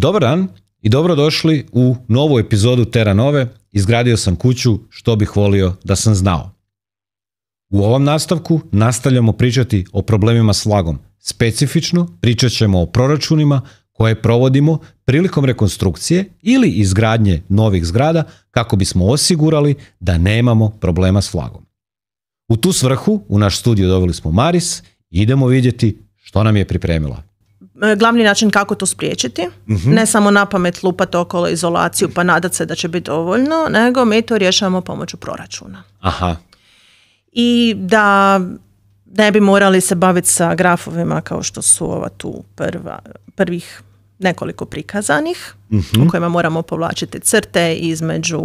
Dobar dan i dobrodošli u novu epizodu Tera Nove. Izgradio sam kuću što bih volio da sam znao. U ovom nastavku nastavljamo pričati o problemima s lagom. Specifično pričat ćemo o proračunima koje provodimo prilikom rekonstrukcije ili izgradnje novih zgrada kako bismo osigurali da nemamo problema s vlagom. U tu svrhu u naš studio doveli smo Maris i idemo vidjeti što nam je pripremila. E, glavni način kako to spriječiti. Mhm. Ne samo na pamet lupati okolo izolaciju pa nadati se da će biti dovoljno, nego mi to rješavamo pomoću proračuna. Aha. I da ne bi morali se baviti sa grafovima kao što su ova tu prva, prvih nekoliko prikazanih mhm. u kojima moramo povlačiti crte između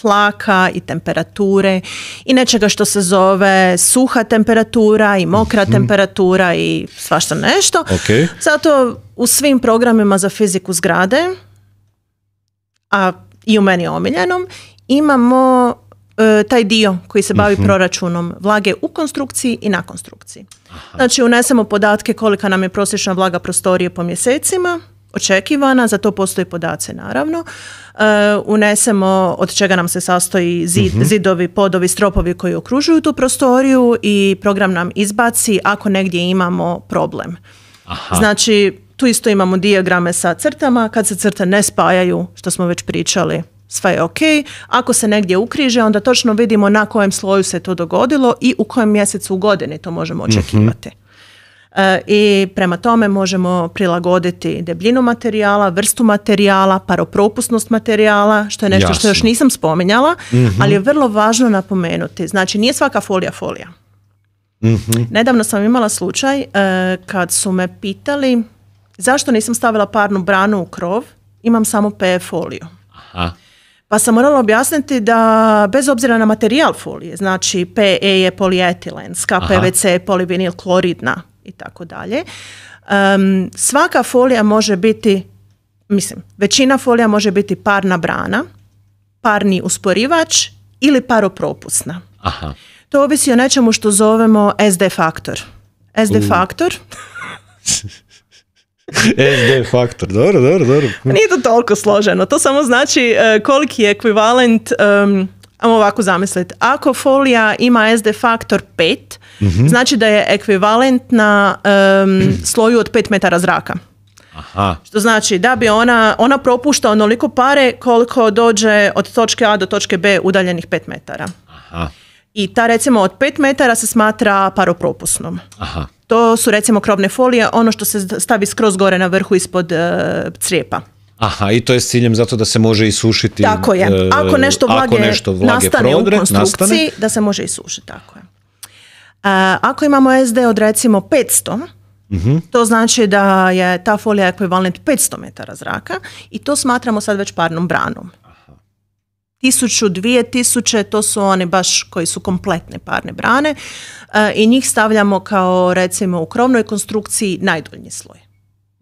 tlaka i temperature i nečega što se zove suha temperatura i mokra mhm. temperatura i svašta nešto. Zato u svim programima za fiziku zgrade, a i u meni omiljenom, imamo e, taj dio koji se bavi mhm. proračunom vlage u konstrukciji i na konstrukciji. Znači unesemo podatke kolika nam je prosječna vlaga prostorije po mjesecima, očekivana, za to postoje podaci naravno. E, unesemo od čega nam se sastoji mhm. zidovi, podovi, stropovi koji okružuju tu prostoriju i program nam izbaci ako negdje imamo problem. Znači, tu isto imamo diagrame sa crtama, kad se crte ne spajaju, što smo već pričali, sve je ok. Ako se negdje ukriže, onda točno vidimo na kojem sloju se to dogodilo i u kojem mjesecu u godini to možemo mhm. očekivati. E, i prema tome možemo prilagoditi debljinu materijala, vrstu materijala, paropropusnost materijala, što je nešto što još nisam spominjala, mhm. ali je vrlo važno napomenuti. Znači nije svaka folija folija. Mhm. Nedavno sam imala slučaj e, kad su me pitali zašto nisam stavila parnu branu u krov, imam samo PE foliju. Aha. Pa sam morala objasniti da bez obzira na materijal folije, znači PE je polietilenska, PVC je polivinil kloridna, i tako dalje. Svaka folija može biti, mislim, većina folija može biti parna brana, parni usporivač ili paropropusna. Aha. To ovisi o nečemu što zovemo SD faktor. SD faktor. SD faktor, dobro, dobro, dobro. Nije to toliko složeno, to samo znači e, koliki je ekvivalent um, ovako zamisliti, ako folija ima SD faktor 5, mhm. znači da je ekvivalentna sloju od 5 metara zraka. Aha. Što znači da bi ona, ona propušta onoliko pare koliko dođe od točke A do točke B udaljenih 5 metara. Aha. I ta recimo od 5 metara se smatra paropropusnom. Aha. To su recimo krovne folije, ono što se stavi skroz gore na vrhu ispod uh, crijepa. Aha, i to je s ciljem zato da se može isušiti. Tako je. E, ako nešto vlage, nešto nastane prodre, u konstrukciji, da se može isušiti. Tako je. E, ako imamo SD od recimo 500, mhm. To znači da je ta folija ekvivalent 500 metara zraka i to smatramo sad već parnom branom. Aha. Tisuću, dvije tisuće, to su one baš koji su kompletne parne brane e, i njih stavljamo kao recimo u krovnoj konstrukciji najdonji sloj.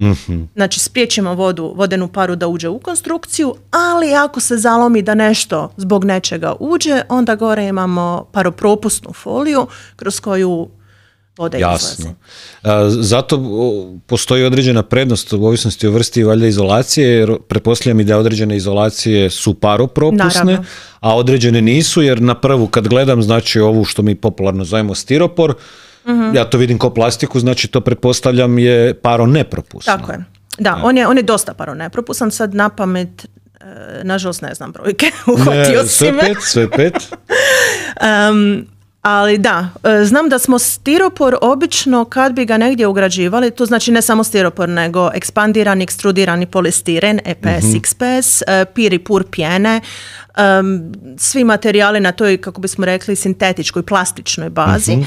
Mm-hmm. Znači spriječimo vodu, vodenu paru da uđe u konstrukciju, ali ako se zalomi da nešto zbog nečega uđe, onda gore imamo paropropusnu foliju kroz koju voda Jasno. Zato postoji određena prednost u ovisnosti o vrsti valjda izolacije, jer pretpostavljam i da određene izolacije su paropropusne, a određene nisu, jer na prvu kad gledam znači ovu što mi popularno zovemo stiropor, Mhm. Ja to vidim kao plastiku, znači to pretpostavljam je paro nepropusno. Tako je. Da, on je, dosta paro nepropusan, sad na pamet e, nažalost ne znam brojke, uhvatio ne, sve pet, ali da, e, znam da smo stiropor obično kad bi ga negdje ugrađivali, to znači ne samo stiropor nego ekspandirani, ekstrudirani polistiren, EPS, mhm. XPS, e, pir i pur pjene, svi materijali na toj, kako bismo rekli, sintetičkoj, plastičnoj bazi. Mhm.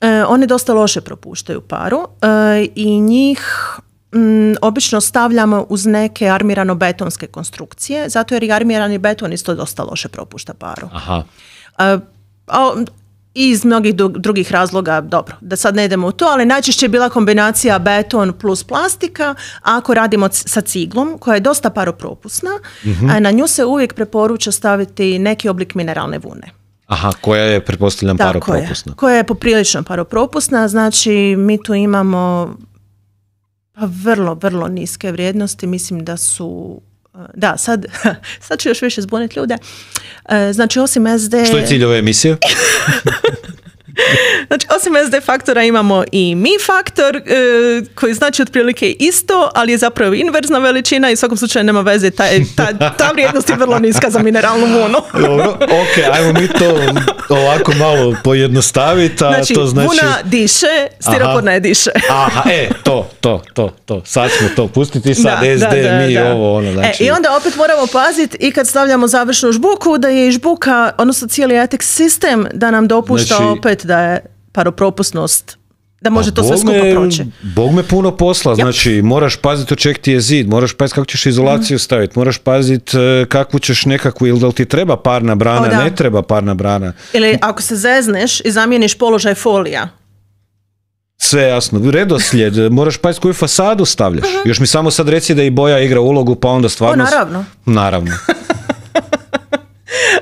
E, one dosta loše propuštaju paru e, i njih mm, obično stavljamo uz neke armirano-betonske konstrukcije, zato jer i armirani beton isto dosta loše propušta paru. Aha. E, iz mnogih drugih razloga, dobro, da sad ne idemo u to, ali najčešće je bila kombinacija beton plus plastika, ako radimo sa ciglom, koja je dosta paropropusna, mm -hmm. na nju se uvijek preporuča staviti neki oblik mineralne vune. Aha, koja je, pretpostavljam, paropropusna. Je, koja je poprilično paropropusna, znači mi tu imamo pa vrlo, vrlo niske vrijednosti, mislim da su da, sad, sad ću još više zbuniti ljude. E, znači, osim SD... Što je cilj ove emisije? Znači, osim SD faktora imamo i mi faktor, e, koji znači otprilike isto, ali je zapravo inverzna veličina i u svakom slučaju nema veze, ta, ta, ta vrijednost je vrlo niska za mineralnu vunu. Dobro, ok, ajmo mi to ovako malo pojednostaviti. znači, to znači... vuna znači- diše, stiropor ne diše. Aha, e, to, to, to, to. Sad ćemo to, pustiti sad SD, mi ovo, ono, znači... E, I onda opet moramo paziti i kad stavljamo završnu žbuku, da je i žbuka, odnosno cijeli atek sistem da nam dopušta znači, opet da paropropusnost da može pa to sve skupa proći. Bog me puno posla, znači moraš paziti oček ti je zid, moraš paziti kako ćeš izolaciju mhm. staviti, moraš paziti e, kako ćeš nekakvu, ili da li ti treba parna brana, ne treba parna brana. Ili ako se zezneš i zamijeniš položaj folija, sve jasno, redoslijed, moraš paziti koju fasadu stavljaš. Mhm. Još mi samo sad reci da i boja igra ulogu, pa onda stvarno... O, naravno. Naravno.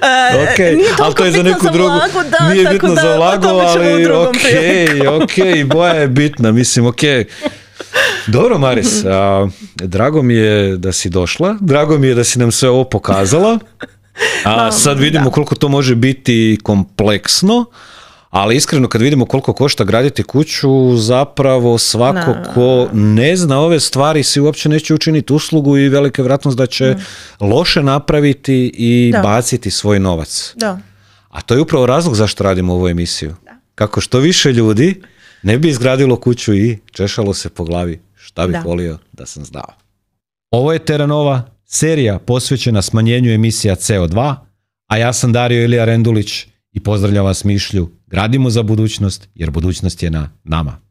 E, ok, ali to je za neku drugu. nije bitno za vlagu, ali ok, ok, boja je bitna, mislim, ok. Dobro, Maris, a, drago mi je da si došla, drago mi je da si nam sve ovo pokazala, a sad vidimo koliko to može biti kompleksno, ali iskreno kad vidimo koliko košta graditi kuću, zapravo svako ko ne zna ove stvari si uopće neće učiniti uslugu i velika vjerojatnost da će loše napraviti i baciti svoj novac. Da. A to je upravo razlog zašto radimo ovu emisiju. Kako što više ljudi ne bi izgradilo kuću i češalo se po glavi šta bih volio da sam znao. Ovo je Teranova serija posvećena smanjenju emisija CO2, a ja sam Dario Ilija Rendulić i pozdravljam vas Mišlju Gradimo za budućnost jer budućnost je na nama.